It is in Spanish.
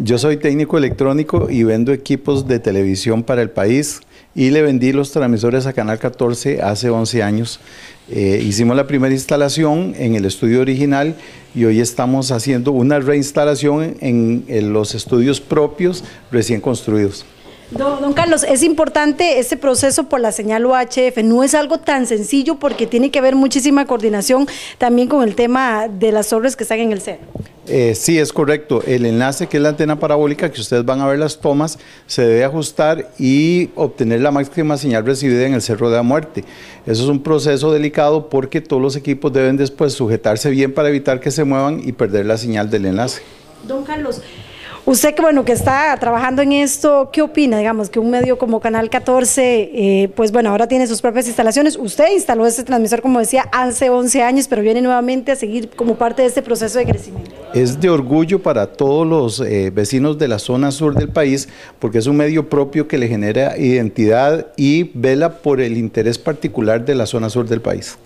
Yo soy técnico electrónico y vendo equipos de televisión para el país y le vendí los transmisores a Canal 14 hace 11 años. Eh, hicimos la primera instalación en el estudio original y hoy estamos haciendo una reinstalación en, los estudios propios recién construidos. Don, Carlos, es importante este proceso por la señal UHF, no es algo tan sencillo porque tiene que haber muchísima coordinación también con el tema de las obras que están en el centro. Eh, sí, es correcto. El enlace que es la antena parabólica, que ustedes van a ver las tomas, se debe ajustar y obtener la máxima señal recibida en el cerro de la muerte. Eso es un proceso delicado porque todos los equipos deben después sujetarse bien para evitar que se muevan y perder la señal del enlace. Don Carlos, Usted que bueno que está trabajando en esto, ¿qué opina? Digamos que un medio como Canal 14, eh, pues bueno, ahora tiene sus propias instalaciones. Usted instaló este transmisor, como decía, hace 11 años, pero viene nuevamente a seguir como parte de este proceso de crecimiento es de orgullo para todos los eh, vecinos de la zona sur del país porque es un medio propio que le genera identidad y vela por el interés particular de la zona sur del país.